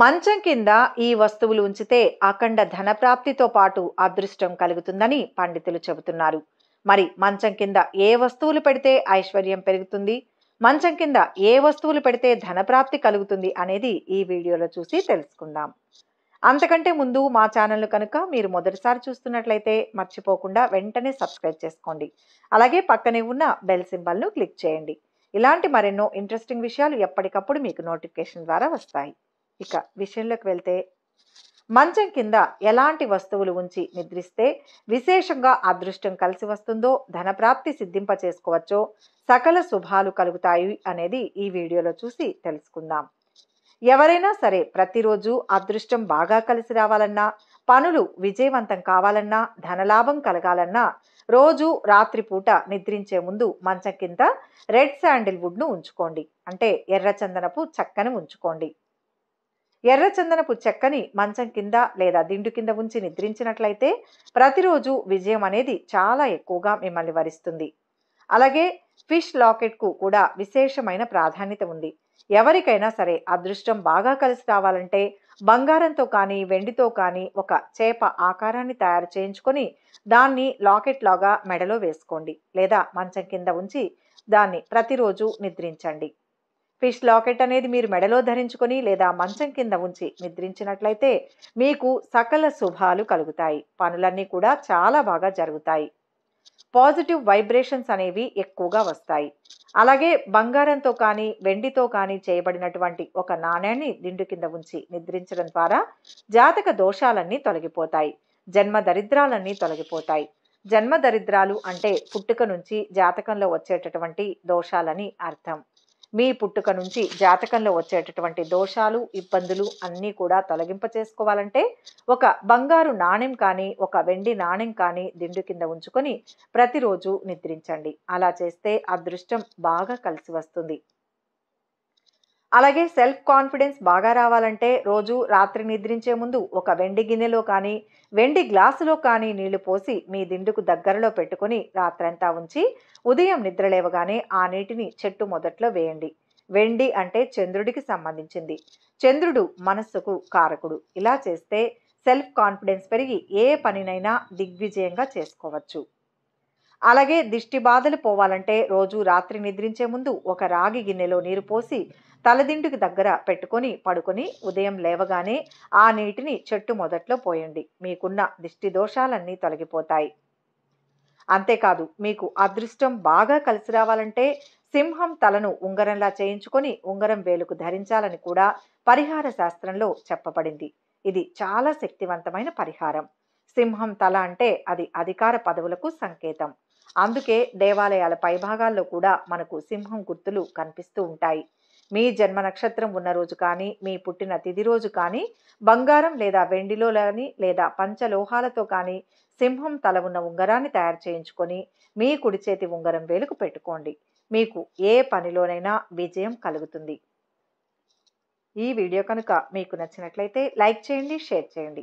మంచం కింద ఈ వస్తువులు ఉంచితే అఖండ ధనప్రాప్తితో పాటు అదృష్టం కలుగుతుందని పండితులు చెబుతున్నారు మరి మంచం కింద ఏ వస్తువులు పెడితే ఐశ్వర్యం పెరుగుతుంది మంచం కింద ఏ వస్తువులు పెడితే ధనప్రాప్తి కలుగుతుంది అనేది ఈ వీడియోలో చూసి తెలుసుకుందాం అంతకంటే ముందు మా ఛానల్ను కనుక మీరు మొదటిసారి చూస్తున్నట్లయితే మర్చిపోకుండా వెంటనే సబ్స్క్రైబ్ చేసుకోండి అలాగే పక్కనే ఉన్న బెల్ సింబల్ను క్లిక్ చేయండి ఇలాంటి మరెన్నో ఇంట్రెస్టింగ్ విషయాలు ఎప్పటికప్పుడు మీకు నోటిఫికేషన్ ద్వారా వస్తాయి ఇక విషయంలోకి వెళ్తే మంచం కింద ఎలాంటి వస్తువులు ఉంచి నిద్రిస్తే విశేషంగా అదృష్టం కలిసి వస్తుందో ధనప్రాప్తి సిద్ధింప చేసుకోవచ్చో సకల శుభాలు కలుగుతాయి అనేది ఈ వీడియోలో చూసి తెలుసుకుందాం ఎవరైనా సరే ప్రతిరోజు అదృష్టం బాగా కలిసి రావాలన్నా పనులు విజయవంతం కావాలన్నా ధనలాభం కలగాలన్నా రోజు రాత్రిపూట నిద్రించే ముందు మంచం కింద రెడ్ శాండిల్వుడ్ను ఉంచుకోండి అంటే ఎర్రచందనపు చక్కని ఉంచుకోండి ఎర్రచందనపు చెక్కని మంచం కింద లేదా దిండు కింద ఉంచి నిద్రించినట్లయితే ప్రతిరోజు విజయం అనేది చాలా ఎక్కువగా మిమ్మల్ని వరిస్తుంది అలాగే ఫిష్ లాకెట్కు కూడా విశేషమైన ప్రాధాన్యత ఉంది ఎవరికైనా సరే అదృష్టం బాగా కలిసి రావాలంటే బంగారంతో కానీ వెండితో కానీ ఒక చేప ఆకారాన్ని తయారు చేయించుకొని దాన్ని లాకెట్ లాగా మెడలో వేసుకోండి లేదా మంచం కింద ఉంచి దాన్ని ప్రతిరోజు నిద్రించండి ఫిష్ లాకెట్ అనేది మీరు మెడలో ధరించుకొని లేదా మంచం కింద ఉంచి నిద్రించినట్లయితే మీకు సకల శుభాలు కలుగుతాయి పనులన్నీ కూడా చాలా బాగా జరుగుతాయి పాజిటివ్ వైబ్రేషన్స్ అనేవి ఎక్కువగా వస్తాయి అలాగే బంగారంతో కానీ వెండితో కానీ చేయబడినటువంటి ఒక నాణ్యాన్ని దిండు కింద ఉంచి నిద్రించడం ద్వారా జాతక దోషాలన్నీ తొలగిపోతాయి జన్మ దరిద్రాలన్నీ తొలగిపోతాయి జన్మ దరిద్రాలు అంటే పుట్టుక నుంచి జాతకంలో వచ్చేటటువంటి దోషాలని అర్థం మీ పుట్టుక నుంచి జాతకంలో వచ్చేటటువంటి దోషాలు ఇబ్బందులు అన్నీ కూడా తొలగింప చేసుకోవాలంటే ఒక బంగారు నాణెం కానీ ఒక వెండి నాణెం కానీ దిండు కింద ఉంచుకొని ప్రతిరోజు నిద్రించండి అలా చేస్తే అదృష్టం బాగా కలిసి వస్తుంది అలాగే సెల్ఫ్ కాన్ఫిడెన్స్ బాగా రావాలంటే రోజు రాత్రి నిద్రించే ముందు ఒక వెండి గిన్నెలో కానీ వెండి గ్లాసులో కానీ నీళ్లు పోసి మీ దిండుకు దగ్గరలో పెట్టుకుని రాత్రంతా ఉంచి ఉదయం నిద్రలేవగానే ఆ నీటిని చెట్టు మొదట్లో వేయండి వెండి అంటే చంద్రుడికి సంబంధించింది చంద్రుడు మనస్సుకు కారకుడు ఇలా చేస్తే సెల్ఫ్ కాన్ఫిడెన్స్ పెరిగి ఏ పనినైనా దిగ్విజయంగా చేసుకోవచ్చు అలాగే దిష్టి బాధలు పోవాలంటే రోజు రాత్రి నిద్రించే ముందు ఒక రాగి గిన్నెలో నీరు పోసి తలదిండుకి దగ్గర పెట్టుకొని పడుకొని ఉదయం లేవగానే ఆ నీటిని చెట్టు మొదట్లో పోయండి మీకున్న దిష్టి దోషాలన్నీ తొలగిపోతాయి అంతేకాదు మీకు అదృష్టం బాగా కలిసి రావాలంటే సింహం తలను ఉంగరంలా చేయించుకొని ఉంగరం వేలుకు ధరించాలని కూడా పరిహార శాస్త్రంలో చెప్పబడింది ఇది చాలా శక్తివంతమైన పరిహారం సింహం తల అంటే అది అధికార పదవులకు సంకేతం అందుకే దేవాలయాల పైభాగాల్లో కూడా మనకు సింహం గుర్తులు కనిపిస్తూ ఉంటాయి మీ జన్మ నక్షత్రం ఉన్న రోజు కానీ మీ పుట్టిన తిది రోజు కానీ బంగారం లేదా వెండిలో కానీ లేదా పంచలోహాలతో కానీ సింహం తల ఉన్న ఉంగరాన్ని తయారు చేయించుకొని మీ కుడి చేతి ఉంగరం వేలుకు పెట్టుకోండి మీకు ఏ పనిలోనైనా విజయం కలుగుతుంది ఈ వీడియో కనుక మీకు నచ్చినట్లయితే లైక్ చేయండి షేర్ చేయండి